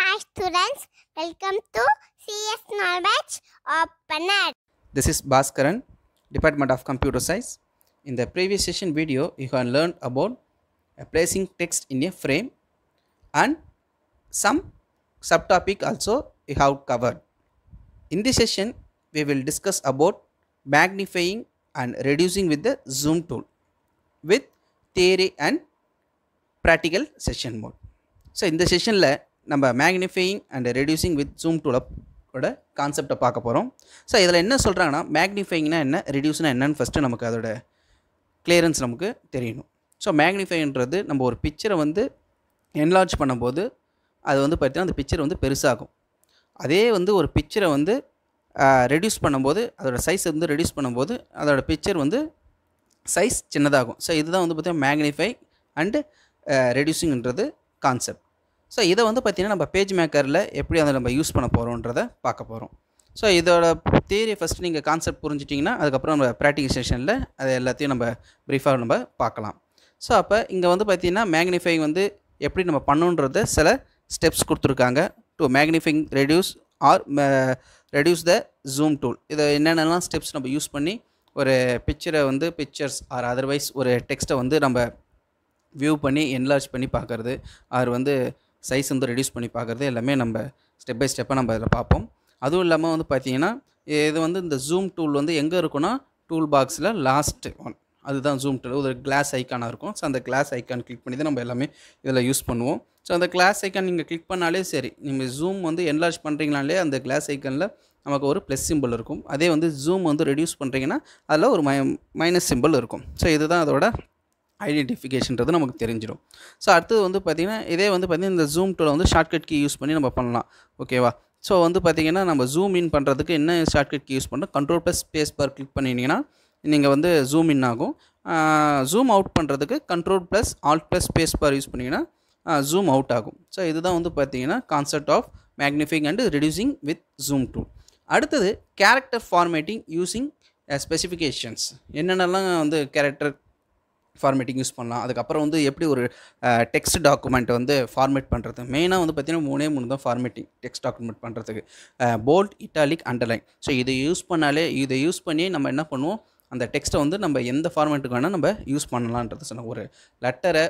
Hi students, welcome to CS Knowledge Opener. This is Bhaskaran, Department of Computer Science. In the previous session video, you have learned about placing text in a frame and some subtopic also you have covered. In this session, we will discuss about magnifying and reducing with the zoom tool with theory and practical session mode. So, in the session, நம்ம magnifying and reducing with zoom டூலோட கான்செப்டை பார்க்க போகிறோம் so இதில் என்ன சொல்கிறாங்கன்னா மேக்னிஃபைங்னா என்ன ரெடியூஸ்னா என்னன்னு ஃபஸ்ட்டு நமக்கு அதோட கிளியரன்ஸ் நமக்கு தெரியணும் ஸோ மேக்னிஃபைன்றது நம்ம ஒரு பிக்சரை வந்து என்லார்ஜ் பண்ணும்போது அது வந்து பார்த்தீங்கன்னா அந்த பிக்சர் வந்து பெருசாகும் அதே வந்து ஒரு பிக்சரை வந்து ரெடியூஸ் பண்ணும்போது அதோடய சைஸ் வந்து ரெடியூஸ் பண்ணும்போது அதோடய பிக்சர் வந்து சைஸ் சின்னதாகும் ஸோ இதுதான் வந்து பார்த்திங்கன்னா மேக்னிஃபை அண்டு ரெடியூசிங்கிறது கான்செப்ட் ஸோ இதை வந்து பார்த்திங்கன்னா நம்ம பேஜ் மேக்கரில் எப்படி அதை நம்ம யூஸ் பண்ண போகிறோன்றதை பார்க்க போகிறோம் ஸோ இதோட தேரியை ஃபஸ்ட்டு நீங்கள் கான்செப்ட் புரிஞ்சிட்டிங்கன்னா அதுக்கப்புறம் நம்ம ப்ராக்டிகல் செஷனில் அது எல்லாத்தையும் நம்ம ப்ரீஃபாக நம்ம பார்க்கலாம் ஸோ அப்போ இங்கே வந்து பார்த்திங்கன்னா மேக்னிஃபை வந்து எப்படி நம்ம பண்ணுன்றத சில ஸ்டெப்ஸ் கொடுத்துருக்காங்க to magnifying reduce or reduce the zoom tool இதை என்னென்னலாம் ஸ்டெப்ஸ் நம்ம யூஸ் பண்ணி ஒரு பிக்சரை வந்து பிக்சர்ஸ் ஆர் அதர்வைஸ் ஒரு டெக்ஸ்ட்டை வந்து நம்ம வியூ பண்ணி என்லார்ஜ் பண்ணி பார்க்குறது ஆர் வந்து சைஸ் வந்து ரெடியூஸ் பண்ணி பார்க்குறது எல்லாமே நம்ம ஸ்டெப் பை ஸ்டெப்பாக நம்ம அதில் பார்ப்போம் அதுவும் இல்லாமல் வந்து பார்த்தீங்கன்னா இது வந்து இந்த ஜூம் டூல் வந்து எங்கே இருக்குன்னா டூல் பாக்ஸில் லாஸ்ட்டு ஒன் அதுதான் ஜூம் டூல் ஒரு கிளாஸ் ஐக்கானாக இருக்கும் ஸோ அந்த கிளாஸ் ஐக்கான் கிளிக் பண்ணி தான் நம்ம எல்லாமே இதில் யூஸ் பண்ணுவோம் ஸோ அந்த கிளாஸ் ஐக்கான் நீங்கள் கிளிக் பண்ணாலே சரி நீங்கள் ஜூம் வந்து என்லார்ஜ் பண்ணுறீங்களாலே அந்த கிளாஸ் ஐக்கானில் நமக்கு ஒரு ப்ளஸ் சிம்பிள் இருக்கும் அதே வந்து ஜூம் வந்து ரெடியூஸ் பண்ணுறீங்கன்னா அதில் ஒரு மை மைனஸ் சிம்பிள் இருக்கும் ஸோ இதுதான் அதோட ஐடென்டிஃபிகேஷன்றது நமக்கு தெரிஞ்சிடும் ஸோ அடுத்தது வந்து பார்த்திங்கன்னா இதே வந்து பார்த்திங்கன்னா இந்த ஜூம் டூவில் வந்து ஷார்ட்கட் கீ யூஸ் பண்ணி நம்ம பண்ணலாம் ஓகேவா ஸோ வந்து பார்த்திங்கன்னா நம்ம ஜூம் இன் பண்ணுறதுக்கு என்ன ஷார்ட்கட் கீ யூஸ் பண்ணுறோம் control plus space bar click பண்ணிங்கன்னா நீங்கள் வந்து ஜூம் இன் ஆகும் ஜூம் அவுட் பண்ணுறதுக்கு control plus alt plus space bar use பண்ணிங்கன்னா ஜூம் அவுட் ஆகும் ஸோ இதுதான் வந்து பார்த்திங்கன்னா concept of magnifying and reducing with zoom tool அடுத்தது கேரக்டர் ஃபார்மேட்டிங் யூஸிங் ஸ்பெசிஃபிகேஷன்ஸ் என்னென்னலாம் வந்து கேரக்டர் ஃபார்மேட்டிங் யூஸ் பண்ணலாம் அதுக்கப்புறம் வந்து எப்படி ஒரு டெக்ஸ்ட் டாக்குமெண்ட் வந்து ஃபார்மேட் பண்ணுறது மெயினாக வந்து பார்த்திங்கன்னா மூணே மூணு தான் ஃபார்மேட்டிங் டெக்ஸ்ட் டாக்குமெண்ட் பண்ணுறதுக்கு போல்ட் இட்டாலிக் அண்டர்லைன் ஸோ இதை யூஸ் பண்ணாலே இதை யூஸ் பண்ணி நம்ம என்ன பண்ணுவோம் அந்த டெக்ஸ்ட்டை வந்து நம்ம எந்த ஃபார்மேட்டுக்கு வேணால் நம்ம யூஸ் பண்ணலான்றது சொன்ன ஒரு லெட்டரை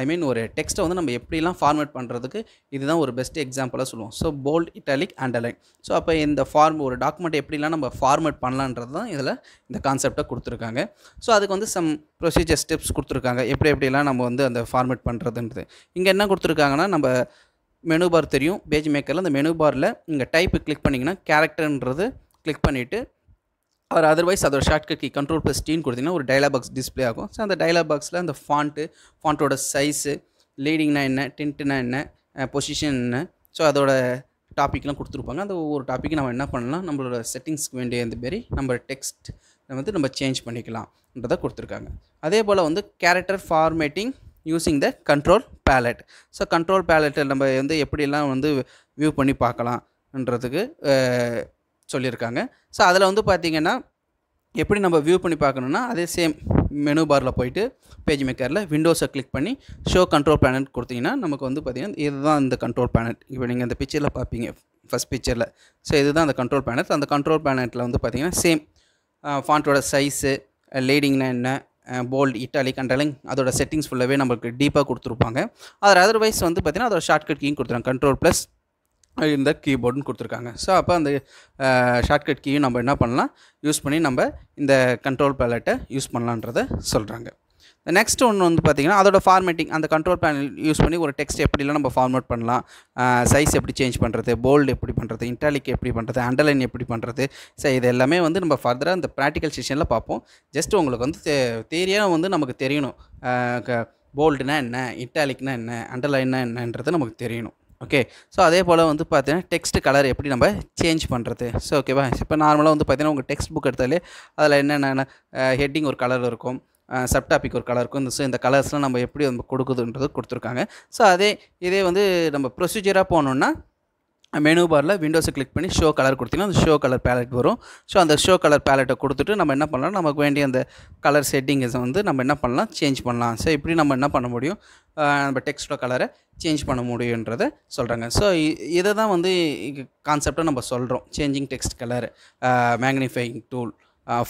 ஐ மீன் ஒரு டெக்ஸ்ட்டை வந்து நம்ம எப்படிலாம் ஃபார்மேட் பண்ணுறதுக்கு இதுதான் ஒரு பெஸ்ட் எக்ஸாம்பிளாக சொல்லுவோம் so bold italic underline so அப்போ இந்த ஃபார்ம் ஒரு டாக்குமெண்ட் எப்படிலாம் நம்ம ஃபார்மேட் பண்ணலான்றது தான் இதில் இந்த கான்செப்டை கொடுத்துருக்காங்க ஸோ அதுக்கு வந்து சம் ப்ரொசீஜர் ஸ்டெப்ஸ் கொடுத்துருக்காங்க எப்படி எப்படிலாம் நம்ம வந்து அந்த ஃபார்மேட் பண்ணுறதுன்றது இங்கே என்ன கொடுத்துருக்காங்கன்னா நம்ம மெனு பார் தெரியும் பேஜ் மேக்கரில் அந்த மெனு பாரில் இங்கே டைப்பு கிளிக் பண்ணிங்கன்னா கேரக்டர்ன்றது கிளிக் பண்ணிவிட்டு அவர் அதர்வைஸ் அதோட shortcut key control plus T கொடுத்தீங்கன்னா ஒரு டயலாக் பாக்ஸ் டிஸ்பிளே ஆகும் ஸோ அந்த டயலாக் பாக்ஸில் அந்த ஃபாண்ட்டு ஃபாண்ட்டோட சைஸு லீடிங்னா என்ன டென்ட்டுனா என்ன பொசிஷன் என்ன ஸோ அதோட டாப்பிக்லாம் கொடுத்துருப்பாங்க அந்த ஒவ்வொரு டாப்பிக்கு நம்ம என்ன பண்ணலாம் நம்மளோட செட்டிங்ஸ்க்கு வேண்டிய இந்த மாரி நம்ம டெக்ஸ்ட் வந்து நம்ம சேஞ்ச் பண்ணிக்கலாம்ன்றதை கொடுத்துருக்காங்க அதே போல் வந்து character formatting using the control palette so control பேலட்டை நம்ம வந்து எப்படிலாம் வந்து வியூ பண்ணி பார்க்கலாம்ன்றதுக்கு சொல்லியிருக்காங்க ஸோ அதில் வந்து பார்த்திங்கன்னா எப்படி நம்ம வியூ பண்ணி பார்க்கணுன்னா அதே சேம் மெனு பாரில் போயிட்டு பேஜ் மேக்கரில் விண்டோஸை கிளிக் பண்ணி ஷோ கண்ட்ரோல் பேனட் கொடுத்தீங்கன்னா நமக்கு வந்து பார்த்திங்கன்னா இதுதான் இந்த கண்ட்ரோல் பேனட் இப்போ நீங்கள் இந்த பிக்சரில் பார்ப்பீங்க ஃபஸ்ட் பிக்சரில் ஸோ இதுதான் அந்த கண்ட்ரோல் பேனட் அந்த கண்ட்ரோல் பேனட்டில் வந்து பார்த்திங்கன்னா சேம் ஃபாண்ட்டோட சைஸு லேடிங்னா என்ன போல்ட் இட்டாலி கண்டலிங் அதோட செட்டிங்ஸ் ஃபுல்லாகவே நம்மளுக்கு டீப்பாக கொடுத்துருப்பாங்க அதில் அதர்வைஸ் வந்து பார்த்திங்கன்னா அதோட ஷார்ட்கட் கீயும் கொடுத்துருவாங்க கண்ட்ரோல் ப்ளஸ் இந்த கீபோர்டுன்னு கொடுத்துருக்காங்க ஸோ அப்போ அந்த ஷார்ட்கட் கீயும் நம்ம என்ன பண்ணலாம் யூஸ் பண்ணி நம்ம இந்த கண்ட்ரோல் பேலட்டை யூஸ் பண்ணலான்றத சொல்கிறாங்க நெக்ஸ்ட் ஒன்று வந்து பார்த்திங்கன்னா அதோட ஃபார்மேட்டிங் அந்த கண்ட்ரோல் பேனல் யூஸ் பண்ணி ஒரு டெக்ஸ்ட் எப்படிலாம் நம்ம ஃபார்மேட் பண்ணலாம் சைஸ் எப்படி சேஞ்ச் பண்ணுறது போல்டு எப்படி பண்ணுறது இன்டாலிக் எப்படி பண்ணுறது அண்டர்லைன் எப்படி பண்ணுறது ஸோ இது எல்லாமே வந்து நம்ம ஃபர்தராக இந்த ப்ராக்டிக்கல் செஷனில் பார்ப்போம் ஜஸ்ட் உங்களுக்கு வந்து தேரியாக வந்து நமக்கு தெரியணும் போல்டுனா என்ன இட்டாலிக்னா என்ன அண்டர்லைன்னா என்னன்றது நமக்கு தெரியணும் ஓகே ஸோ அதே போல் வந்து பார்த்தீங்கன்னா டெக்ஸ்ட் கலர் எப்படி நம்ம சேஞ்ச் பண்ணுறது ஸோ ஓகேவா இப்போ நார்மலாக வந்து பார்த்தீங்கன்னா உங்கள் டெக்ஸ்ட் புக் எடுத்தாலே அதில் என்னென்ன ஹெட்டிங் ஒரு கலர் இருக்கும் சப்டாபிக் ஒரு கலர் இருக்கும் இந்த ஸோ இந்த கலர்ஸ்லாம் நம்ம எப்படி நம்ம கொடுக்குதுன்றது கொடுத்துருக்காங்க ஸோ அதே இதே வந்து நம்ம ப்ரொசீஜராக போனோன்னா மெனு பாரில் விண்டோஸை கிளிக் பண்ணி ஷோ கலர் கொடுத்திங்கன்னா அந்த ஷோ கலர் பேலட் வரும் ஸோ அந்த ஷோ கலர் பேலட்டை கொடுத்துட்டு நம்ம என்ன பண்ணலாம் நமக்கு வேண்டிய அந்த கலர் செட்டிங்ஸை வந்து நம்ம என்ன பண்ணலாம் சேஞ்ச் பண்ணலாம் ஸோ இப்படி நம்ம என்ன பண்ண முடியும் நம்ம டெக்ஸ்டோட கலரை சேஞ்ச் பண்ண முடியுன்றதை சொல்கிறாங்க ஸோ இதை தான் வந்து கான்செப்டாக நம்ம சொல்கிறோம் changing text colour magnifying tool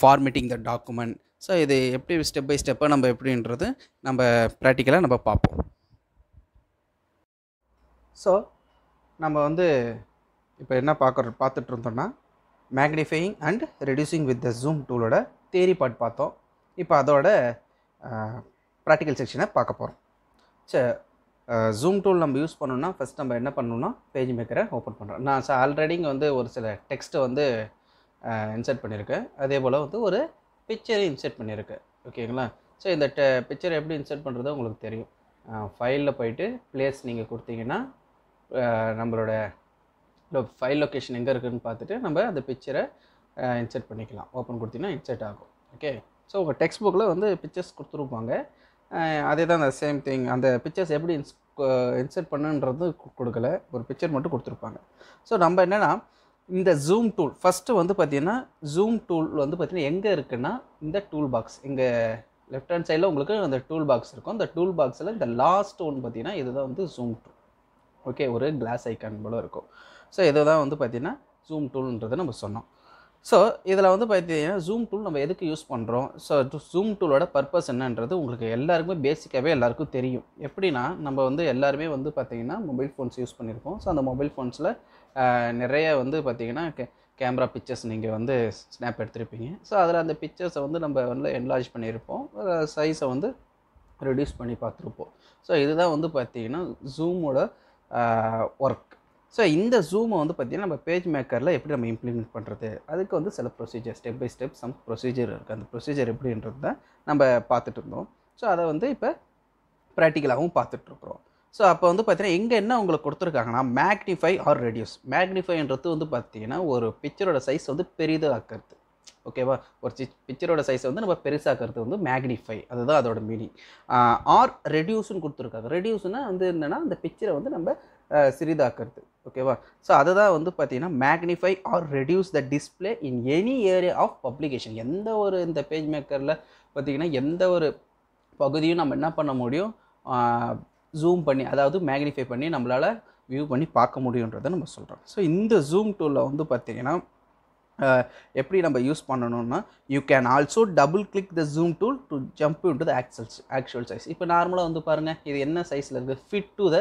formatting the document so இது எப்படி ஸ்டெப் பை ஸ்டெப்பாக நம்ம எப்படின்றது நம்ம ப்ராக்டிக்கலாக நம்ம பார்ப்போம் ஸோ நம்ம வந்து இப்போ என்ன பார்க்குற பார்த்துட்டு இருந்தோம்னா magnifying and reducing with the zoom டூலோட தேரி பார்ட் பார்த்தோம் இப்போ அதோட ப்ராக்டிக்கல் செக்ஷனை பார்க்க போகிறோம் சரி ஜூம் டூல் நம்ம யூஸ் பண்ணோன்னா ஃபஸ்ட் நம்ம என்ன பண்ணணும்னா பேஜ் மேக்கரை ஓப்பன் பண்ணுறோம் நான் சார் ஆல்ரெடி இங்கே வந்து ஒரு சில டெக்ஸ்ட்டை வந்து இன்சர்ட் பண்ணியிருக்கேன் அதே போல் வந்து ஒரு பிக்சரை இன்சர்ட் பண்ணியிருக்கேன் ஓகேங்களா ஸோ இந்த பிக்சரை எப்படி இன்சர்ட் பண்ணுறதோ உங்களுக்கு தெரியும் ஃபைலில் போயிட்டு ப்ளேஸ் நீங்கள் கொடுத்தீங்கன்னா நம்மளோட ஃபைல் லொக்கேஷன் எங்கே இருக்குதுன்னு பார்த்துட்டு நம்ம அந்த பிக்சரை இன்சர்ட் பண்ணிக்கலாம் ஓப்பன் கொடுத்தீங்கன்னா இன்சர்ட் ஆகும் ஓகே ஸோ உங்கள் டெக்ஸ்ட் புக்கில் வந்து பிக்சர்ஸ் கொடுத்துருப்பாங்க அதே தான் அந்த சேம் திங் அந்த பிக்சர்ஸ் எப்படி இன்ஸ் இன்சர்ட் பண்ணுன்றது கொடுக்கல ஒரு பிக்சர் மட்டும் கொடுத்துருப்பாங்க ஸோ நம்ம என்னென்னா இந்த ஜூம் டூல் ஃபஸ்ட்டு வந்து பார்த்திங்கன்னா ஜூம் டூல் வந்து பார்த்திங்கன்னா எங்கே இருக்குன்னா இந்த டூல் பாக்ஸ் இங்கே லெஃப்ட் ஹேண்ட் சைடில் உங்களுக்கு அந்த டூல் பாக்ஸ் இருக்கும் அந்த டூல் பாக்ஸில் இந்த லாஸ்ட் ஒன்று பார்த்திங்கன்னா இதுதான் வந்து ஜூம் டூல் ஓகே ஒரு கிளாஸ் ஐக்கான் போல் இருக்கும் ஸோ இதை தான் வந்து பார்த்திங்கன்னா ஜூம் டூல்ன்றதை நம்ம சொன்னோம் ஸோ இதில் வந்து பார்த்தீங்கன்னா ஜூம் டூல் நம்ம எதுக்கு யூஸ் பண்ணுறோம் ஸோ ஜூம் டூலோட பர்பஸ் என்னன்றது உங்களுக்கு எல்லாருக்குமே பேசிக்காகவே எல்லாருக்கும் தெரியும் எப்படின்னா நம்ம வந்து எல்லாருமே வந்து பார்த்திங்கன்னா மொபைல் ஃபோன்ஸ் யூஸ் பண்ணியிருக்கோம் ஸோ அந்த மொபைல் ஃபோன்ஸில் நிறைய வந்து பார்த்திங்கன்னா கே கேமரா பிக்சர்ஸ் நீங்கள் வந்து ஸ்னாப் எடுத்துருப்பீங்க ஸோ அதில் அந்த பிக்சர்ஸை வந்து நம்ம வந்து என்லார்ஜ் பண்ணியிருப்போம் சைஸை வந்து ரெடியூஸ் பண்ணி பார்த்துருப்போம் ஸோ இதுதான் வந்து பார்த்திங்கன்னா ஜூமோட ஒர்க் ஸோ இந்த ஜூமை வந்து பார்த்திங்கன்னா நம்ம பேஜ் மேக்கரில் எப்படி நம்ம இம்ப்ளிமெண்ட் பண்ணுறது அதுக்கு வந்து சில procedure step by step some procedure இருக்குது அந்த ப்ரொசீஜர் எப்படின்றது தான் நம்ம பார்த்துட்டு இருந்தோம் ஸோ அதை வந்து இப்போ ப்ராக்டிக்கலாகவும் பார்த்துட்ருக்குறோம் ஸோ அப்போ வந்து பார்த்தீங்கன்னா எங்கே என்ன உங்களுக்கு கொடுத்துருக்காங்கன்னா மேக்னிஃபை ஆர் ரெடியூஸ் மேக்னிஃபைன்றது வந்து பார்த்தீங்கன்னா ஒரு பிக்சரோட சைஸ் வந்து பெரிதாக ஓகேவா ஒரு சி பிக்சரோட சைஸை வந்து நம்ம பெருசாக்கிறது வந்து மேக்னிஃபை அதுதான் அதோட மீனிங் ஆர் ரெடியூஸ்னு கொடுத்துருக்காங்க ரெடியூஸ்னால் வந்து என்னென்னா அந்த பிக்சரை வந்து நம்ம சிறிதாக்கிறது ஓகேவா ஸோ அதை தான் வந்து பார்த்தீங்கன்னா magnify or reduce the display in any area of publication எந்த ஒரு இந்த பேஜ் மேக்கரில் பார்த்திங்கன்னா எந்த ஒரு பகுதியும் நம்ம என்ன பண்ண முடியும் ஜூம் பண்ணி அதாவது மேக்னிஃபை பண்ணி நம்மளால் வியூ பண்ணி பார்க்க முடியுன்றதை நம்ம சொல்கிறோம் ஸோ இந்த ஜூம் டூலில் வந்து பார்த்திங்கன்னா எப்படி நம்ம யூஸ் பண்ணணும்னா you can also double click the zoom tool to jump in to the axles actual size இப்போ நார்மலாக வந்து பாருங்கள் இது என்ன சைஸில் இருக்குது ஃபிட் டு த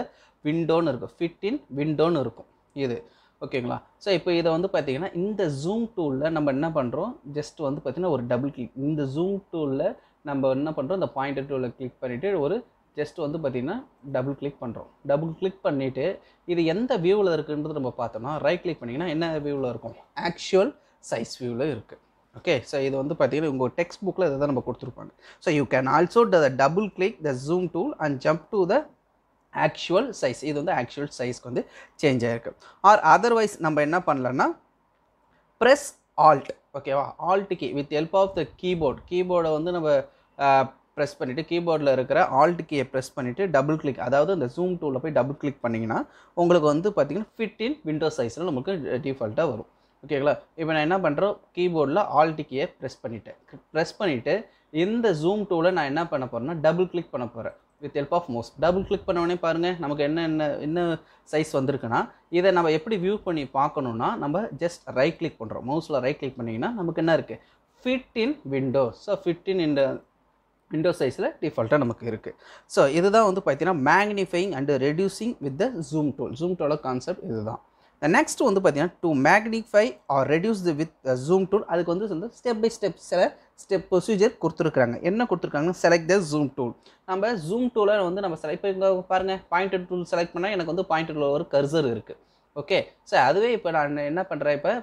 விண்டோன்னு இருக்கும் ஃபிட் இன் விண்டோன்னு இருக்கும் இது ஓகேங்களா ஸோ இப்போ இதை வந்து பார்த்தீங்கன்னா இந்த ஜூம் டூலில் நம்ம என்ன பண்ணுறோம் ஜஸ்ட் வந்து பார்த்திங்கன்னா ஒரு டபுள் கிளிக் இந்த ஜூம் டூலில் நம்ம என்ன பண்ணுறோம் இந்த பாயிண்ட் டூவில் கிளிக் பண்ணிவிட்டு ஒரு ஜஸ்ட் வந்து பார்த்திங்கன்னா டபுள் கிளிக் பண்ணுறோம் டபுள் கிளிக் பண்ணிவிட்டு இது எந்த வியூவில் இருக்குன்றது நம்ம பார்த்தோம்னா ரைட் கிளிக் பண்ணிங்கன்னா என்ன வியூவில் இருக்கும் ஆக்சுவல் சைஸ் வியூவில் இருக்குது ஓகே ஸோ இது வந்து பார்த்தீங்கன்னா உங்கள் டெக்ஸ்ட் புக்கில் இதை தான் நம்ம கொடுத்துருப்பாங்க so you can also the double click the zoom tool and jump to the actual size இது வந்து ஆக்சுவல் சைஸ்க்கு வந்து சேஞ்ச் ஆகிருக்கு ஆர் அதர்வைஸ் நம்ம என்ன பண்ணலான்னா ப்ரெஸ் ஆல்ட் ஓகேவா alt key with help of the keyboard கீபோர்டை வந்து நம்ம ப்ரெஸ் பண்ணிவிட்டு கீபோர்டில் இருக்கிற ஆல்ட் கீயை ப்ரெஸ் பண்ணிவிட்டு டபுள் கிளிக் அதாவது இந்த ஜூம் டூவில் போய் டபுள் கிளிக் பண்ணிங்கன்னா உங்களுக்கு வந்து பார்த்திங்கன்னா ஃபிட் இன் விண்டோ சைஸில் நமக்கு டிஃபால்ட்டாக வரும் ஓகேங்களா இப்போ நான் என்ன பண்ணுறோம் கீபோர்டில் ஆல்டிக்கியை ப்ரெஸ் பண்ணிவிட்டேன் ப்ரெஸ் பண்ணிவிட்டு இந்த ஜூம் டூவில் நான் என்ன பண்ண போகிறேன்னா டபுள் கிளிக் பண்ண போகிறேன் with help of mouse double click பண்ணவொடனே பாருங்கள் நமக்கு என்ன என்ன என்ன சைஸ் வந்திருக்குன்னா இதை நம்ம எப்படி வியூ பண்ணி பார்க்கணுன்னா நம்ம ஜஸ்ட் ரைட் கிளிக் பண்ணுறோம் மவுஸில் ரைட் கிளிக் பண்ணிங்கன்னா நமக்கு என்ன இருக்குது fit in window so fit in இந்த விண்டோ சைஸில் டிஃபால்ட்டாக நமக்கு இருக்குது ஸோ இதுதான் வந்து பார்த்தீங்கன்னா magnifying and reducing with the zoom tool zoom டூலோட கான்செப்ட் இதுதான் நெக்ஸ்ட் வந்து பார்த்தீங்கன்னா to magnify or reduce the with zoom tool அதுக்கு வந்து வந்து ஸ்டெப் பை ஸ்டெப் சில ஸ்டெப் ப்ரொசீஜர் கொடுத்துருக்காங்க என்ன கொடுத்துருக்காங்கன்னா செலக்ட் த ஜூம் டூல் நம்ம ஜூம் டூலை வந்து நம்ம செலக்ட் பண்ணி பாருங்கள் பாயிண்டட் டூல் செலக்ட் பண்ணால் எனக்கு வந்து பாயிண்டட் ஒரு கர்சர் இருக்குது ஓகே ஸோ அதுவே இப்போ நான் என்ன பண்ணுறேன் இப்போ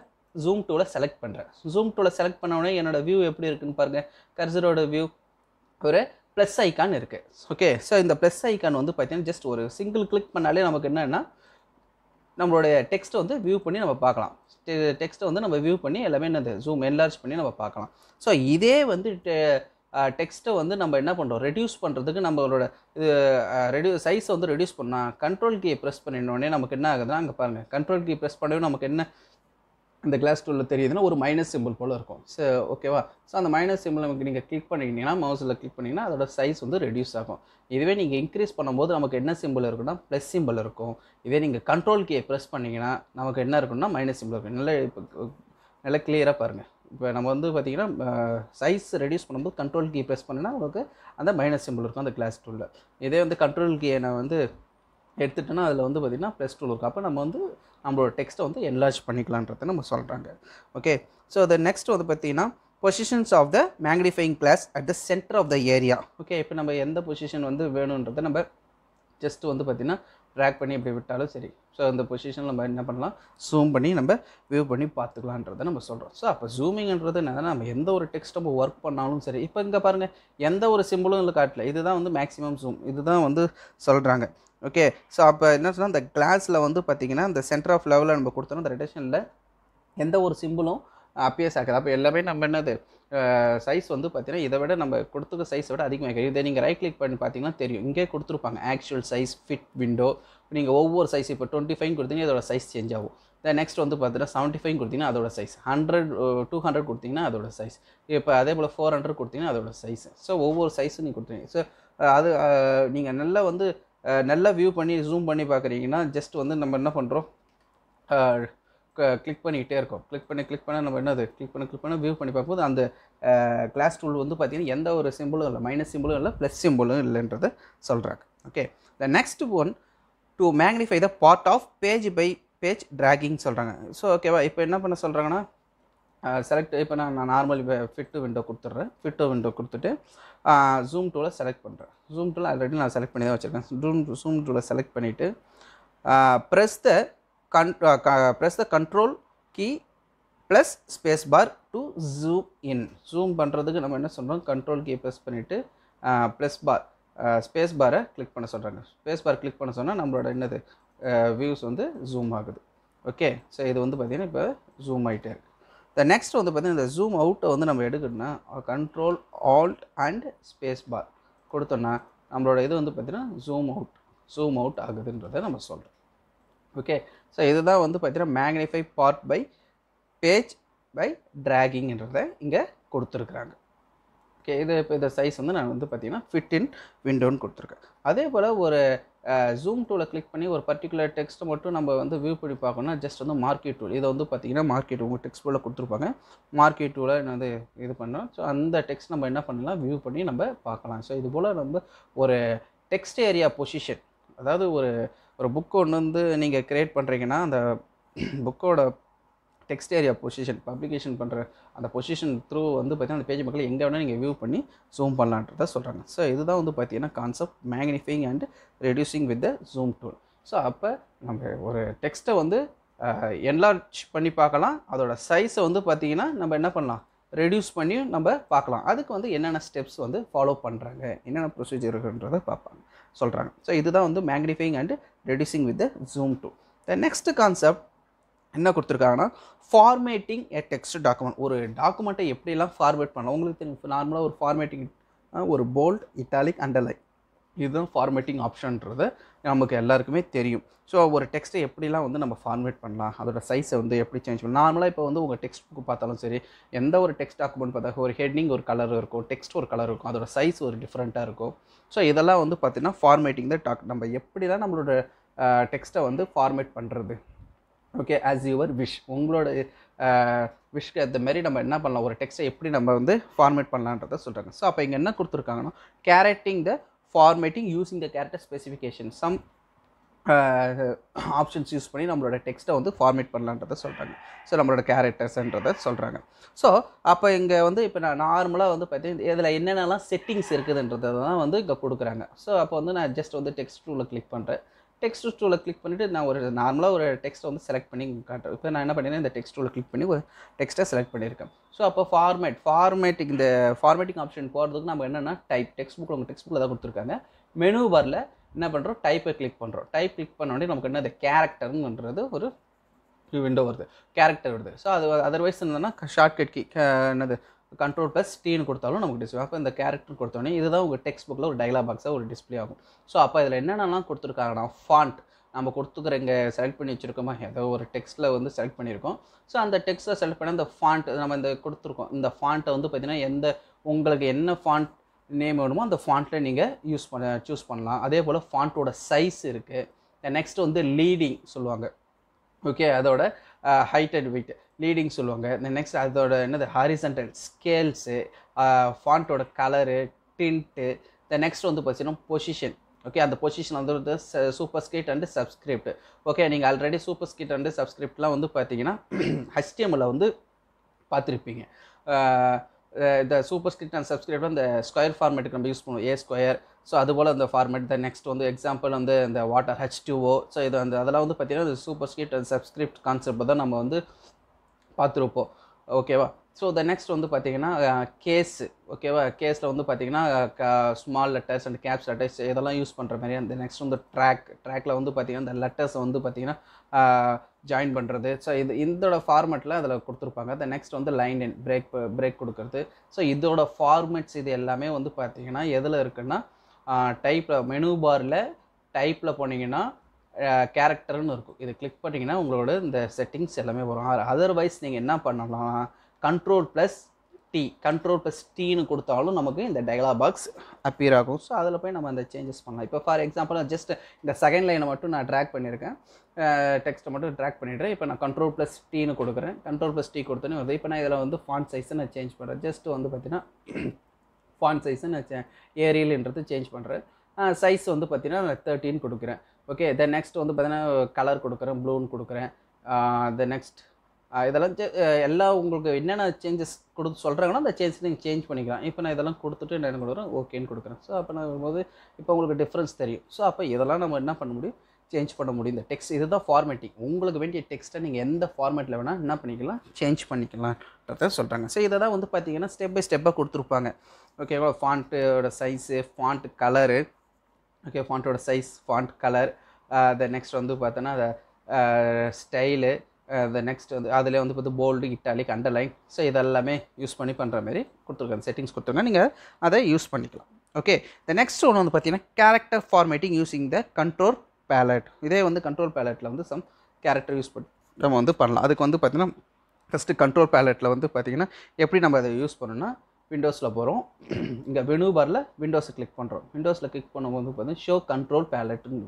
ஜூம் டூவில் செலக்ட் பண்ணுறேன் ஜூம் டூவில் செலக்ட் பண்ணோடனே என்னோடய வியூ எப்படி இருக்குன்னு பாருங்கள் கர்சரோட வியூ ஒரு ப்ளஸ் ஐக்கான் இருக்குது ஓகே ஸோ இந்த ப்ளஸ் ஐக்கான் வந்து பார்த்தீங்கன்னா ஜஸ்ட் ஒரு சிங்கிள் கிளிக் பண்ணாலே நமக்கு என்னென்னா நம்மளுடைய டெக்ஸ்ட்டை வந்து வியூ பண்ணி நம்ம பார்க்கலாம் டெக்ஸ்ட்டை வந்து நம்ம வியூ பண்ணி எல்லாமே என்னது ஜூம் என்லார்ஜ் பண்ணி நம்ம பார்க்கலாம் ஸோ இதே வந்து டெக்ஸ்ட்டை வந்து நம்ம என்ன பண்ணுறோம் ரெடியூஸ் பண்ணுறதுக்கு நம்மளோட இது ரெடியூ சைஸை வந்து ரெடியூஸ் பண்ணால் கண்ட்ரோல் கீயை ப்ரெஸ் பண்ணினோடனே நமக்கு என்ன ஆகுதுன்னா அங்கே பாருங்கள் கண்ட்ரோல் கீ ப்ரெஸ் பண்ணவே நமக்கு என்ன இந்த கிளாஸ் டூலில் தெரியுதுன்னா ஒரு மைனஸ் சிம்பிள் போல் இருக்கும் ஸோ ஓகேவா ஸோ அந்த மைனஸ் சிம்பிள் நமக்கு நீங்கள் கிளிக் பண்ணிங்கன்னா மவுஸில் கிளிக் பண்ணிங்கன்னா அதோட சைஸ் வந்து ரெடியூஸ் ஆகும் இதுவே நீங்கள் இன்க்ரீஸ் பண்ணும்போது நமக்கு என்ன சிம்பிள் இருக்குன்னா ப்ளஸ் சிம்பிள் இருக்கும் இதே நீங்கள் கண்ட்ரோல் கீயை ப்ரெஸ் பண்ணிங்கன்னா நமக்கு என்ன இருக்குன்னா மைனஸ் சிம்பிள் இருக்கும் நல்லா இப்போ நல்லா கிளியராக பாருங்கள் இப்போ நம்ம வந்து பார்த்திங்கன்னா சைஸ் ரெடியூஸ் பண்ணும்போது கண்ட்ரோல் கீ ப்ரெஸ் பண்ணினா உங்களுக்கு அந்த மைனஸ் சிம்பிள் இருக்கும் அந்த கிளாஸ் டூலில் இதே வந்து கண்ட்ரோல் கீயை நான் வந்து எடுத்துட்டோன்னா அதில் வந்து பார்த்திங்கன்னா ப்ளஸ் டூவில் இருக்கும் அப்போ நம்ம வந்து நம்மளோட டெக்ஸ்ட்டை வந்து என்லார்ஜ் பண்ணிக்கலான்றதை நம்ம சொல்கிறாங்க ஓகே ஸோ அது நெக்ஸ்ட் வந்து பார்த்திங்கன்னா positions of the magnifying glass at the centre of the area okay இப்போ நம்ம எந்த பொசிஷன் வந்து வேணுன்றதை நம்ம ஜஸ்ட்டு வந்து பார்த்திங்கன்னா ட்ராக் பண்ணி இப்படி விட்டாலும் சரி ஸோ அந்த பொசிஷன் நம்ம என்ன பண்ணலாம் ஜூம் பண்ணி நம்ம வியூ பண்ணி பார்த்துக்கலான்றதை நம்ம சொல்கிறோம் ஸோ அப்போ ஜூமிங்கிறது என்னன்னா நம்ம எந்த ஒரு டெக்ஸ்ட் நம்ம ஒர்க் பண்ணாலும் சரி இப்போ இங்கே பாருங்கள் எந்த ஒரு சிம்பிளும் இல்லை காட்டில் இதுதான் வந்து மேக்ஸிமம் ஜூம் இதுதான் வந்து சொல்கிறாங்க ஓகே ஸோ அப்போ என்ன சொன்னால் அந்த கிளாஸில் வந்து பார்த்திங்கன்னா இந்த சென்டர் ஆஃப் லெவலில் நம்ம கொடுத்தோம் அந்த ரெடேஷனில் எந்த ஒரு சிம்பிளும் அப்பியர்ஸ் ஆகுது அப்போ எல்லாமே நம்ம என்னது சைஸ் வந்து பார்த்தீங்கன்னா இதை விட நம்ம கொடுத்துருக்க சைஸை விட அதிகமாக இருக்குது இதை நீங்கள் ரைட் கிளிக் பண்ணி பார்த்தீங்கன்னா தெரியும் இங்கே கொடுத்துருப்பாங்க ஆக்சுவல் சைஸ் ஃபிட் விண்டோ நீங்கள் ஒவ்வொரு சைஸ் இப்போ டுவெண்ட்டி ஃபைவ் கொடுத்தீங்கன்னா இதோட சைஸ் சேஞ்ச் ஆகும் தென் நெக்ஸ்ட் வந்து பார்த்தீங்கன்னா செவன்ட்டி ஃபைவ் கொடுத்தீங்கன்னா அதோட சைஸ் ஹண்ட்ரட் டூ ஹண்ட்ரட் கொடுத்தீங்கன்னா அதோட சைஸ் இப்போ அதே போல் ஃபோர் ஹண்ட்ரட் கொடுத்தீங்கன்னா அதோட சைஸ் ஸோ ஒவ்வொரு சைஸும் நீங்கள் கொடுத்துருங்க ஸோ அது நீங்கள் நல்லா வந்து நல்லா வியூ பண்ணி ஜூம் பண்ணி பார்க்குறீங்கன்னா ஜஸ்ட் வந்து நம்ம என்ன பண்ணுறோம் கிளிக் பண்ணிக்கிட்டே இருக்கோம் கிளிக் பண்ணி கிளிக் பண்ணால் நம்ம என்னது கிளிக் பண்ண கிளிக் பண்ண வியூ பண்ணி பார்க்கும்போது அந்த கிளாஸ் டூல் வந்து பார்த்திங்கன்னா எந்த ஒரு சிம்பிளும் இல்லை மைனஸ் சிம்பிளும் இல்லை ப்ளஸ் சிம்பிளும் இல்லைன்றத சொல்கிறாங்க okay the next one to magnify the part of page by page dragging சொல்கிறாங்க ஸோ ஓகேவா இப்போ என்ன பண்ண சொல்கிறாங்கன்னா செலக்ட் இப்போ நான் நான் நார்மல் ஃபிட்டு விண்டோ கொடுத்துட்றேன் ஃபிட்டோ விண்டோ கொடுத்துட்டு ஜூம் டூவில் செலக்ட் பண்ணுறேன் ஜூம் டூவில் ஆல்ரெடி நான் செலக்ட் பண்ணி தான் வச்சுருக்கேன் ஜூம் ஜூம் டூவில் செலக்ட் பண்ணிவிட்டு press the con press the control key plus space bar to zoom in zoom பண்ணுறதுக்கு நம்ம என்ன சொல்கிறோம் கண்ட்ரோல் கீ ப்ரெஸ் பண்ணிவிட்டு ப்ளஸ் பார் ஸ்பேஸ் பாரை கிளிக் பண்ண சொல்கிறாங்க ஸ்பேஸ் பார் கிளிக் பண்ண சொன்னால் நம்மளோட என்னது வியூஸ் வந்து ஜூம் ஆகுது ஓகே ஸோ இது வந்து பார்த்திங்கன்னா இப்போ ஜூம் ஆகிட்டே இருக்குது த நெக்ஸ்ட் வந்து பார்த்தீங்கன்னா இந்த ஜூம் அவுட்டை வந்து நம்ம எடுக்கணும்னா control alt and space bar கொடுத்தோன்னா நம்மளோட இது வந்து பார்த்திங்கன்னா ஜூம் அவுட் ஜூம் அவுட் ஆகுதுன்றதை நம்ம சொல்கிறோம் ஓகே ஸோ இதுதான் வந்து பார்த்திங்கன்னா magnify part by page by ட்ராகிங்கிறத இங்கே கொடுத்துருக்குறாங்க ஓகே இது இப்போ இந்த சைஸ் வந்து நான் வந்து பார்த்திங்கன்னா ஃபிட் இன் விண்டோன்னு கொடுத்துருக்கேன் அதே போல் ஒரு ஜூம் டூவில் கிளிக் பண்ணி ஒரு பர்டிகுலர் டெக்ஸ்ட்டை மட்டும் நம்ம வந்து வியூ பண்ணி பார்க்கணும்னா ஜஸ்ட் வந்து மார்க்கெட் டூல் இதை வந்து பார்த்திங்கன்னா மார்க்கெட் உங்கள் டெக்ஸ்ட் டூலில் கொடுத்துருப்பாங்க மார்க்கெட் என்ன வந்து இது பண்ணோம் ஸோ அந்த டெக்ஸ்ட் நம்ம என்ன பண்ணலாம் வியூ பண்ணி நம்ம பார்க்கலாம் ஸோ இது போல் நம்ம ஒரு டெக்ஸ்ட் ஏரியா பொசிஷன் அதாவது ஒரு ஒரு புக்கு ஒன்று வந்து நீங்கள் க்ரியேட் பண்ணுறீங்கன்னா அந்த புக்கோட டெக்ஸ்ட் ஏரியா பொசிஷன் பப்ளிகேஷன் பண்ணுற அந்த பொசிஷன் த்ரூ வந்து பார்த்தீங்கன்னா அந்த பேஜ் மக்கள் எங்கே வேணால் நீங்கள் வியூ பண்ணி ஜூம் பண்ணலான்றதை சொல்கிறாங்க ஸோ இதுதான் வந்து பார்த்தீங்கன்னா concept magnifying and reducing with the zoom tool so அப்போ நம்ம ஒரு டெக்ஸ்ட்டை வந்து என்லார்ஜ் பண்ணி பார்க்கலாம் அதோட சைஸை வந்து பார்த்திங்கன்னா நம்ம என்ன பண்ணலாம் ரெடியூஸ் பண்ணி நம்ம பார்க்கலாம் அதுக்கு வந்து என்னென்ன ஸ்டெப்ஸ் வந்து ஃபாலோ பண்ணுறாங்க என்னென்ன ப்ரொசீஜர் இருக்குன்றதை பார்ப்பாங்க சொல்கிறாங்க ஸோ இதுதான் வந்து magnifying and reducing with the zoom tool the next concept என்ன கொடுத்துருக்காங்கன்னா ஃபார்மேட்டிங் எ டெக்ஸ்ட் டாக்குமெண்ட் ஒரு டாக்குமெண்ட்டை எப்படிலாம் ஃபார்மேட் பண்ணலாம் உங்களுக்கு தெரியும் நார்மலாக ஒரு ஃபார்மேட்டிங் ஒரு போல்ட் இட்டாலிக் அண்டர்லைன் இதுதான் ஃபார்மேட்டிங் ஆப்ஷன்ன்றது நமக்கு எல்லாருக்குமே தெரியும் ஸோ ஒரு டெக்ஸ்ட்டை எப்படிலாம் வந்து நம்ம ஃபார்மேட் பண்ணலாம் அதோட சைஸை வந்து எப்படி சேஞ்ச் பண்ணலாம் நார்மலாக இப்போ வந்து உங்கள் டெக்ஸ்ட் புக்கு பார்த்தாலும் சரி எந்த ஒரு டெக்ஸ்ட் டாக்குமெண்ட் பார்த்தா ஒரு ஹெட்டிங் ஒரு கலர் இருக்கும் டெக்ஸ்ட் ஒரு கலர் இருக்கும் அதோட சைஸ் ஒரு டிஃப்ரெண்ட்டாக இருக்கும் ஸோ இதெல்லாம் வந்து பார்த்திங்கன்னா ஃபார்மேட்டிங் தான் டாக் நம்ம எப்படிலாம் நம்மளோட டெக்ஸ்ட்டை வந்து ஃபார்மேட் பண்ணுறது ஓகே ஆஸ் யுவர் விஷ் உங்களோட விஷ்க்கு ஏற்ற மாதிரி நம்ம என்ன பண்ணலாம் ஒரு டெக்ஸ்ட்டை எப்படி நம்ம வந்து ஃபார்மேட் பண்ணலான்றத சொல்கிறாங்க ஸோ அப்போ இங்கே என்ன கொடுத்துருக்காங்கன்னா creating the formatting using the character specification some options use பண்ணி நம்மளோட டெக்ஸ்ட்டை வந்து ஃபார்மேட் பண்ணலான்றதை சொல்கிறாங்க ஸோ நம்மளோட கேரக்டர்ஸ்ன்றதை சொல்கிறாங்க ஸோ அப்போ இங்கே வந்து இப்போ நான் நார்மலாக வந்து பார்த்தீங்கன்னா இதில் என்னென்னலாம் செட்டிங்ஸ் இருக்குதுன்றதை தான் வந்து இங்கே கொடுக்குறாங்க ஸோ அப்போ வந்து நான் ஜஸ்ட் வந்து டெக்ஸ்ட் டூவில் கிளிக் பண்ணுறேன் டெக்ஸ்ட் டூவில் கிளிக் பண்ணிவிட்டு நான் ஒரு நார்மலாக ஒரு டெக்ஸ்ட்டை வந்து செலக்ட் பண்ணி காட்டுறேன் இப்போ நான் என்ன பண்ணியிருந்தேன் இந்த டெக்ஸ்ட் டூவில் கிளிக் பண்ணி ஒரு டெக்ஸ்ட்டை செலக்ட் பண்ணியிருக்கேன் ஸோ அப்போ ஃபார்மேட் ஃபார்மேட்டிங் இந்த ஃபார்மேட்டிங் ஆப்ஷன் போகிறதுக்கு நம்ம என்னென்னா டைப் டெக்ஸ்ட் புக்கில் உங்கள் டெக்ஸ்ட் புக்கில் தான் கொடுத்துருக்காங்க மெனு பாரில் என்ன பண்ணுறோம் டைப்பை கிளிக் பண்ணுறோம் டைப் கிளிக் பண்ணோடனே நமக்கு என்ன அது கேரக்டருங்கிறது ஒரு விண்டோ வருது கேரக்டர் வருது ஸோ அது அதர்வைஸ் என்னன்னா ஷார்ட்கட் கீ என்னது கண்ட்ரோல் ப்ளஸ் டீன்னு கொடுத்தாலும் நமக்கு டிஸ்பிளே அப்போ இந்த கேரக்டர் கொடுத்தோடனே இதுதான் உங்கள் டெக்ஸ்ட் புக்கில் ஒரு டைலாக் பாக்ஸாக ஒரு டிஸ்பிளே ஆகும் ஸோ அப்போ இதில் என்னென்னலாம் கொடுத்துருக்காங்கன்னா ஃபாண்ட் நம்ம கொடுத்துக்கிற இங்கே செலக்ட் பண்ணி வச்சுருக்கோமா ஏதோ ஒரு டெக்ஸ்ட்டில் வந்து செலக்ட் பண்ணியிருக்கோம் ஸோ அந்த டெக்ஸ்ட்டில் செலக்ட் பண்ண அந்த ஃபாண்ட் நம்ம இந்த கொடுத்துருக்கோம் இந்த ஃபாண்ட்டை வந்து பார்த்திங்கன்னா எந்த உங்களுக்கு என்ன ஃபாண்ட் நேம் வேணுமோ அந்த ஃபாண்ட்டில் நீங்கள் யூஸ் பண்ண சூஸ் பண்ணலாம் அதே போல் ஃபாண்ட்டோட சைஸ் இருக்குது நெக்ஸ்ட் வந்து லீடிங் சொல்லுவாங்க ஓகே அதோட ஹைட் அண்ட் வெயிட் லீடிங் சொல்லுவாங்க இந்த நெக்ஸ்ட் அதோட என்னது ஹாரிசன்டல் ஸ்கேல்ஸு ஃபாண்ட்டோட கலரு டின்ட்டு த நெக்ஸ்ட் வந்து பார்த்தீங்கன்னா பொசிஷன் ஓகே அந்த பொசிஷன் வந்து superscript and subscript okay நீங்கள் ஆல்ரெடி சூப்பர் ஸ்கிரிப்ட் அண்டு சப்ஸ்கிரிப்ட்லாம் வந்து பார்த்தீங்கன்னா ஹெச்டிஎம்மில் வந்து பார்த்துருப்பீங்க இந்த சூப்பர் ஸ்கிரிப்ட் அண்ட் சப்ஸ்கிரிப்ட் அந்த ஸ்கொயர் ஃபார்மேட்டுக்கு நம்ம யூஸ் பண்ணுவோம் ஏ ஸ்கொயர் ஸோ அதுபோல் அந்த ஃபார்மேட் த நெக்ஸ்ட் வந்து எக்ஸாம்பிள் வந்து இந்த வாட்டர் ஹெச் டூஓ ஸோ இது அந்த அதெல்லாம் வந்து பார்த்திங்கன்னா superscript and subscript concept தான் நம்ம வந்து பார்த்துருப்போம் ஓகேவா ஸோ த நெக்ஸ்ட் வந்து பார்த்தீங்கன்னா கேஸ் ஓகேவா கேஸில் வந்து பார்த்தீங்கன்னா small letters and caps letters இதெல்லாம் யூஸ் பண்ணுற மாதிரி அந்த நெக்ஸ்ட் வந்து ட்ராக் ட்ராக்கில் வந்து பார்த்தீங்கன்னா அந்த லெட்டர்ஸை வந்து பார்த்தீங்கன்னா ஜாயின் பண்ணுறது ஸோ இது இதோட ஃபார்மெட்டில் அதில் கொடுத்துருப்பாங்க த நெக்ஸ்ட் வந்து லைன் இன் பிரேக் பிரேக் கொடுக்குறது ஸோ இதோட ஃபார்மெட்ஸ் இது எல்லாமே வந்து பார்த்தீங்கன்னா எதில் இருக்குன்னா டைப்பில் மெனு பாரில் டைப்பில் போனீங்கன்னா கேரக்டர்னு இருக்கும் இது கிளிக் பண்ணிங்கன்னா உங்களோட இந்த செட்டிங்ஸ் எல்லாமே வரும் அதர்வைஸ் நீங்கள் என்ன பண்ணலாம் control plus T control plus டீன்னு கொடுத்தாலும் நமக்கு இந்த டயலாக் பாக்ஸ் அப்பியர் ஆகும் ஸோ அதில் போய் நம்ம அந்த சேஞ்சஸ் பண்ணலாம் இப்போ ஃபார் எக்ஸாம்பிள் ஜஸ்ட் இந்த செகண்ட் லைனை மட்டும் நான் ட்ராக் பண்ணியிருக்கேன் டெக்ஸ்ட்டை மட்டும் ட்ராக் பண்ணிடுறேன் இப்போ நான் கண்ட்ரோல் ப்ளஸ் டீன்னு கொடுக்குறேன் கண்ட்ரோல் ப்ளஸ் டீ கொடுத்தோன்னு வருது இப்போ நான் இதில் வந்து ஃபாண்ட் சைஸை நான் சேஞ்ச் பண்ணுறேன் ஜஸ்ட் வந்து பார்த்தீங்கன்னா ஃபாண்ட் சைஸை நான் ஏரியல்ன்றது சேஞ்ச் பண்ணுறேன் சைஸ் வந்து பார்த்தீங்கன்னா நான் தேர்ட்டின்னு கொடுக்குறேன் ஓகே த நெக்ஸ்ட் வந்து பார்த்தீங்கன்னா கலர் கொடுக்குறேன் ப்ளூன்னு கொடுக்குறேன் த uh, நெக்ஸ்ட் uh, இதெல்லாம் uh, எல்லாம் உங்களுக்கு என்னென்ன சேஞ்சஸ் கொடுத்து சொல்கிறாங்களோ அந்த சேஞ்ச் நீங்கள் சேஞ்ச் பண்ணிக்கலாம் இப்போ நான் இதெல்லாம் கொடுத்துட்டு என்ன கொடுக்குறேன் ஓகேன்னு கொடுக்குறேன் ஸோ அப்போ நான் போது இப்போ உங்களுக்கு டிஃப்ரென்ஸ் தெரியும் ஸோ அப்போ இதெல்லாம் நம்ம என்ன பண்ண முடியும் சேஞ்ச் பண்ண முடியும் இந்த டெக்ஸ்ட் இதுதான் ஃபார்மேட்டிங் உங்களுக்கு வேண்டிய டெக்ஸ்ட்டை நீங்கள் எந்த ஃபார்மேட்டில் வேணால் என்ன பண்ணிக்கலாம் சேஞ்ச் பண்ணிக்கலாம்ன்றத சொல்கிறாங்க ஸோ இதை தான் வந்து பார்த்தீங்கன்னா ஸ்டெப் பை ஸ்டெப்பாக கொடுத்துருப்பாங்க ஓகேவா ஃபாண்ட்டோட சைஸு ஃபாண்ட்டு கலரு ஓகே ஃபாண்ட்டோட size font colour the next வந்து பார்த்தோன்னா அதை ஸ்டைலு த நெக்ஸ்ட் வந்து அதில் வந்து பார்த்து போல்டு இட்டாலிக் அண்டர்லைன் ஸோ இதெல்லாமே யூஸ் பண்ணி பண்ணுற மாதிரி கொடுத்துருக்காங்க செட்டிங்ஸ் கொடுத்துருங்க நீங்கள் அதை யூஸ் பண்ணிக்கலாம் ஓகே த நெக்ஸ்ட் ஒன்று வந்து பார்த்தீங்கன்னா character formatting using the control palette இதே வந்து கண்ட்ரோல் பேலட்டில் வந்து சம் கேரக்டர் யூஸ் பண்ணி நம்ம வந்து பண்ணலாம் அதுக்கு வந்து பார்த்திங்கன்னா ஃபஸ்ட்டு கண்ட்ரோல் பேலட்டில் வந்து பார்த்திங்கன்னா எப்படி நம்ம அதை யூஸ் பண்ணணும்னா விண்டோஸில் போகிறோம் இங்கே மெனு பாரில் விண்டோஸை கிளிக் பண்ணுறோம் விண்டோஸில் கிளிக் பண்ணும்போது பார்த்தீங்கன்னா ஷோ கண்ட்ரோல் பேலட்டுன்னு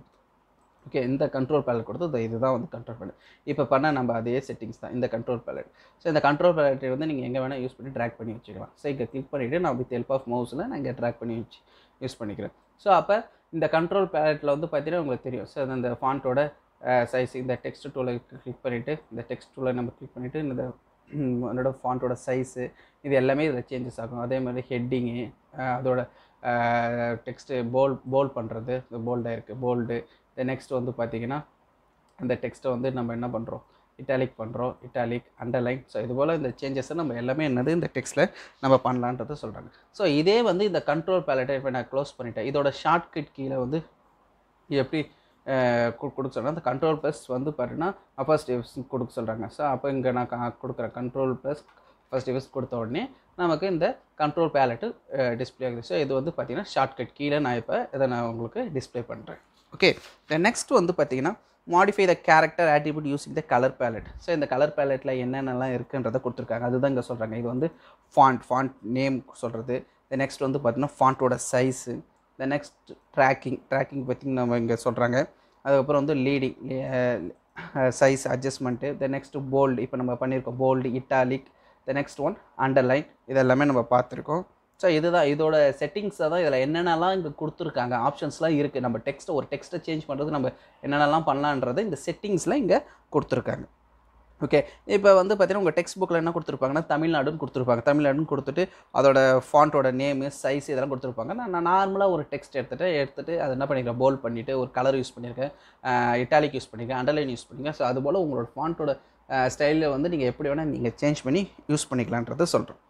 ஓகே இந்த கண்ட்ரோல் பேலட் கொடுத்தோம் இது தான் வந்து கண்ட்ரோல் பேலட் இப்போ பண்ண நம்ம அதே செட்டிங்ஸ் தான் இந்த கண்ட்ரோல் பேலட் ஸோ இந்த கண்ட்ரோல் பேலட்டை வந்து நீங்கள் எங்கே வேணால் யூஸ் பண்ணி ட்ராக் பண்ணி வச்சுக்கலாம் ஸோ இங்கே கிளிக் பண்ணிவிட்டு நான் வித் ஹெல்ப் ஆஃப் மவுஸில் நான் இங்கே ட்ராக் பண்ணி வச்சு யூஸ் பண்ணிக்கிறேன் ஸோ அப்போ இந்த கண்ட்ரோல் பேலட்டில் வந்து பார்த்தீங்கன்னா உங்களுக்கு தெரியும் ஸோ அந்த ஃபாண்ட்டோட சைஸ் இந்த டெக்ஸ்ட் டூலை கிளிக் பண்ணிவிட்டு இந்த டெக்ஸ்ட் டூலை நம்ம கிளிக் பண்ணிவிட்டு இந்த அதோட ஃபாண்ட்டோட சைஸு இது எல்லாமே இதில் சேஞ்சஸ் ஆகும் அதே மாதிரி ஹெட்டிங்கு அதோட டெக்ஸ்ட்டு போல் போல் பண்ணுறது போல்டாக இருக்குது போல்டு இந்த நெக்ஸ்ட் வந்து பார்த்திங்கன்னா அந்த டெக்ஸ்ட்டை வந்து நம்ம என்ன பண்ணுறோம் இட்டாலிக் பண்ணுறோம் இட்டாலிக் அண்டர்லைன் ஸோ இது போல் இந்த சேஞ்சஸை நம்ம எல்லாமே என்னது இந்த டெக்ஸ்ட்டில் நம்ம பண்ணலான்றது சொல்கிறாங்க ஸோ இதே வந்து இந்த கண்ட்ரோல் பேலட்டை இப்போ நான் க்ளோஸ் பண்ணிட்டேன் இதோட ஷார்ட்கட் கீழே வந்து எப்படி கொடுக்க அந்த கண்ட்ரோல் ப்ளஸ் வந்து பார்த்தீங்கன்னா ஃபஸ்ட் ஸ்டெப்ஸ் கொடுக்க சொல்கிறாங்க ஸோ அப்போ இங்கே நான் கொடுக்குற கண்ட்ரோல் ப்ளஸ் ஃபஸ்ட் டிவைஸ் கொடுத்த உடனே நமக்கு இந்த கண்ட்ரோல் பேலட்டு டிஸ்பிளே ஆகுது ஸோ இது வந்து பார்த்திங்கன்னா ஷார்ட்கட் கீழே நான் இப்போ இதை நான் உங்களுக்கு டிஸ்பிளே பண்ணுறேன் ஓகே த நெக்ஸ்ட் வந்து பார்த்திங்கன்னா modify the character attribute using the colour palette so இந்த கலர் பேலட்டில் என்னென்னலாம் இருக்குன்றதை கொடுத்துருக்காங்க அதுதான் இங்கே சொல்கிறாங்க இது வந்து ஃபாண்ட் ஃபாண்ட் நேம் சொல்கிறது நெக்ஸ்ட் வந்து பார்த்திங்கன்னா ஃபாண்ட்டோட சைஸு இந்த நெக்ஸ்ட் ட்ராக்கிங் ட்ராக்கிங் பற்றி நம்ம இங்கே சொல்கிறாங்க அதுக்கப்புறம் வந்து leading size adjustment the next bold இப்போ நம்ம பண்ணியிருக்கோம் bold italic the next one underline இதெல்லாமே நம்ம பார்த்துருக்கோம் ஸோ இதுதான் இதோட செட்டிங்ஸை தான் இதில் என்னென்னலாம் இங்கே கொடுத்துருக்காங்க ஆப்ஷன்ஸ்லாம் இருக்குது நம்ம டெக்ஸ்ட்டை ஒரு டெக்ஸ்ட்டை சேஞ்ச் பண்ணுறது நம்ம என்னென்னலாம் பண்ணலான்றது இந்த செட்டிங்ஸில் இங்கே கொடுத்துருக்காங்க ஓகே இப்போ வந்து பார்த்தீங்கன்னா உங்கள் டெக்ஸ்ட் புக்கில் என்ன கொடுத்துருப்பாங்கன்னா தமிழ்நாடுன்னு கொடுத்துருப்பாங்க தமிழ்நாடுன்னு கொடுத்துட்டு அதோட ஃபாண்ட்டோட நேமு சைஸ் இதெல்லாம் கொடுத்துருப்பாங்க நான் நான் நார்மலாக ஒரு டெக்ஸ்ட் எடுத்துகிட்டு எடுத்துகிட்டு அதை என்ன பண்ணிக்கிறேன் போல் பண்ணிவிட்டு ஒரு கலர் யூஸ் பண்ணியிருக்கேன் இட்டாலிக் யூஸ் பண்ணியிருக்கேன் அண்டர்லைன் யூஸ் பண்ணியிருக்கேன் ஸோ அதுபோல் உங்களோட ஃபாண்ட்டோட ஸ்டைலில் வந்து நீங்கள் எப்படி வேணால் நீங்கள் சேஞ்ச் பண்ணி யூஸ் பண்ணிக்கலான்றதை சொல்கிறோம்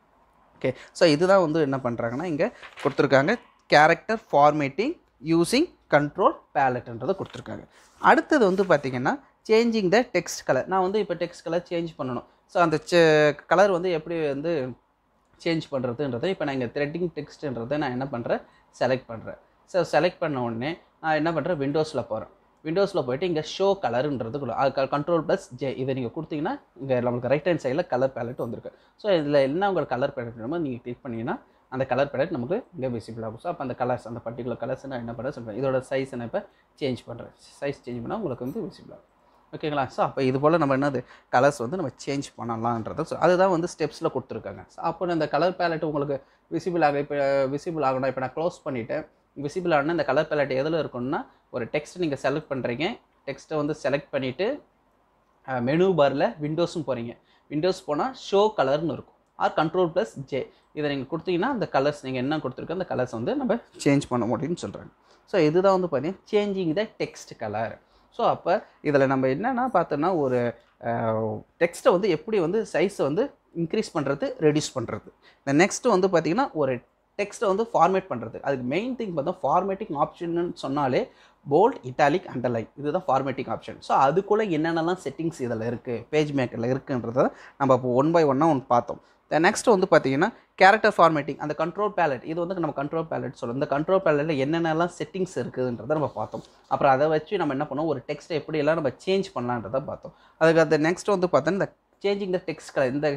ஓகே ஸோ இதுதான் வந்து என்ன பண்ணுறாங்கன்னா இங்கே கொடுத்துருக்காங்க கேரக்டர் ஃபார்மேட்டிங் யூஸிங் கண்ட்ரோல் பேலட்ன்றதை கொடுத்துருக்காங்க அடுத்தது வந்து பார்த்திங்கன்னா சேஞ்சிங் த டெக்ஸ்ட் கலர் நான் வந்து இப்போ டெக்ஸ்ட் கலர் சேஞ்ச் பண்ணணும் ஸோ அந்த கலர் வந்து எப்படி வந்து சேஞ்ச் பண்ணுறதுன்றதை இப்போ நான் இங்கே த்ரெட்டிங் டெக்ஸ்ட்ன்றதை நான் என்ன பண்ணுறேன் செலக்ட் பண்ணுறேன் ஸோ செலக்ட் பண்ண உடனே நான் என்ன பண்ணுறேன் விண்டோஸில் போகிறேன் விண்டோஸில் போய்ட்டு இங்கே ஷோ கலருன்றதுக்குள்ள அது கண்ட்ரோல் ப்ளஸ் ஜே இதை நீங்கள் கொடுத்தீங்கன்னா இங்கே நம்மளுக்கு ரைட் ஹேண்ட் சைடில் கலர் பேலட் வந்திருக்கு ஸோ இதில் என்ன உங்களுக்கு கலர் பேலட் வேணுமோ நீங்கள் கிளிக் பண்ணிங்கன்னா அந்த கலர் பேலட் நமக்கு இங்கே விசிபிள் ஆகும் ஸோ அப்போ அந்த கலர்ஸ் அந்த பர்டிகுலர் கலர்ஸ் நான் என்ன பண்ணுறேன் சொல்கிறேன் இதோட சைஸ் நான் இப்போ சேஞ்ச் பண்ணுறேன் சைஸ் சேஞ்ச் பண்ணால் உங்களுக்கு வந்து விசிபிள் ஆகும் ஓகேங்களா ஸோ அப்போ இது போல் நம்ம என்னது கலர்ஸ் வந்து நம்ம சேஞ்ச் பண்ணலான்றது ஸோ அதுதான் வந்து ஸ்டெப்ஸில் கொடுத்துருக்காங்க ஸோ அப்போ இந்த கலர் பேலட் உங்களுக்கு விசிபிள் ஆக இப்போ விசிபிள் ஆகணும் இப்போ நான் க்ளோஸ் பண்ணிவிட்டேன் விசிபிள் ஆகணும் இந்த கலர் பேலட் எதில் இருக்கணும்னா ஒரு டெக்ஸ்ட் நீங்கள் செலக்ட் பண்ணுறீங்க டெக்ஸ்ட்டை வந்து செலக்ட் பண்ணிவிட்டு மெனு பாரில் விண்டோஸும் போகிறீங்க விண்டோஸ் போனால் ஷோ கலர்னு இருக்கும் ஆர் கண்ட்ரோல் ப்ளஸ் ஜே இதை நீங்கள் கொடுத்தீங்கன்னா அந்த கலர்ஸ் நீங்கள் என்ன கொடுத்துருக்கோ அந்த கலர்ஸ் வந்து நம்ம சேஞ்ச் பண்ண முடியும்னு சொல்கிறாங்க ஸோ இதுதான் வந்து பார்த்தீங்கன்னா changing the text colour so அப்போ இதில் நம்ம என்னென்னா பார்த்தோன்னா ஒரு டெக்ஸ்ட்டை வந்து எப்படி வந்து சைஸை வந்து இன்க்ரீஸ் பண்ணுறது ரெடியூஸ் பண்ணுறது இந்த நெக்ஸ்ட்டு வந்து பார்த்திங்கன்னா ஒரு டெக்ஸ்ட்டை வந்து ஃபார்மேட் பண்ணுறது அதுக்கு மெயின் திங் பார்த்தா ஃபார்மேட்டிங் ஆப்ஷன்னு சொன்னாலே போல்ட் இட்டாலிக் அண்டர்லைன் இதுதான் ஃபார்மேட்டிங் ஆப்ஷன் ஸோ அதுக்குள்ளே என்னென்னலாம் செட்டிங்ஸ் இதில் இருக்குது பேஜ் மேக்கரில் இருக்குன்றத நம்ம இப்போ ஒன் பை ஒன்னாக ஒன்று பார்த்தோம் நெக்ஸ்ட் வந்து பார்த்தீங்கன்னா கேரக்டர் ஃபார்மேட்டிங் அந்த கண்ட்ரோல் பேலட் இது வந்து நம்ம கண்ட்ரோல் பேலட் சொல்லுவோம் இந்த கண்ட்ரோல் பேலட்டில் என்னென்னலாம் செட்டிங்ஸ் இருக்குதுன்றதை நம்ம பார்த்தோம் அப்புறம் அதை வச்சு நம்ம என்ன பண்ணுவோம் ஒரு டெக்ஸ்ட்டை எப்படியெல்லாம் நம்ம சேஞ்ச் பண்ணலான்றதை பார்த்தோம் அதுக்கு அது நெக்ஸ்ட் வந்து பார்த்தோன்னா இந்த சேஞ்சிங் த டெக்ஸ்ட் கலர் இந்த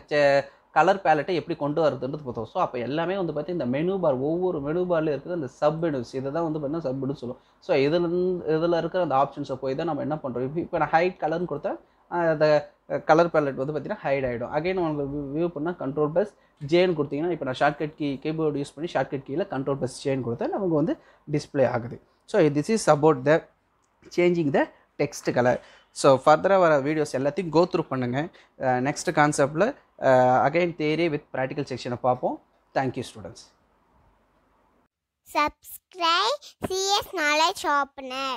கலர் பேலட்டை எப்படி கொண்டு வரதுன்றது பார்த்தோம் ஸோ அப்போ எல்லாமே வந்து பார்த்தீங்கன்னா இந்த மெனு பார் ஒவ்வொரு மெனு பாரில் இருக்கிற அந்த சப் மெனுஸ் இதை தான் வந்து பார்த்தீங்கன்னா சப் மெனு சொல்லுவோம் ஸோ இதில் இதில் இருக்கிற அந்த ஆப்ஷன்ஸை போய் தான் நம்ம என்ன பண்ணுறோம் இப்போ நான் ஹைட் கலர்னு கொடுத்தா அந்த கலர் பேலட் வந்து பார்த்தீங்கன்னா ஹைட் ஆகிடும் அகைன் உங்களுக்கு வியூ பண்ணால் கண்ட்ரோல் பஸ் ஜேன் கொடுத்தீங்கன்னா இப்போ நான் ஷார்ட்கட் கீ கீபோர்டு யூஸ் பண்ணி ஷார்ட்கட் கீயில் கண்ட்ரோல் பஸ் ஜேன் கொடுத்தா நமக்கு வந்து டிஸ்பிளே ஆகுது so this is about the changing the text colour so ஃபர்தராக வர வீடியோஸ் எல்லாத்தையும் கோ த்ரூ பண்ணுங்கள் நெக்ஸ்ட் கான்செப்டில் அகைன் தேரி வித் ப்ராக்டிக்கல் செக்ஷனை பார்ப்போம் thank you students subscribe CS knowledge Opener.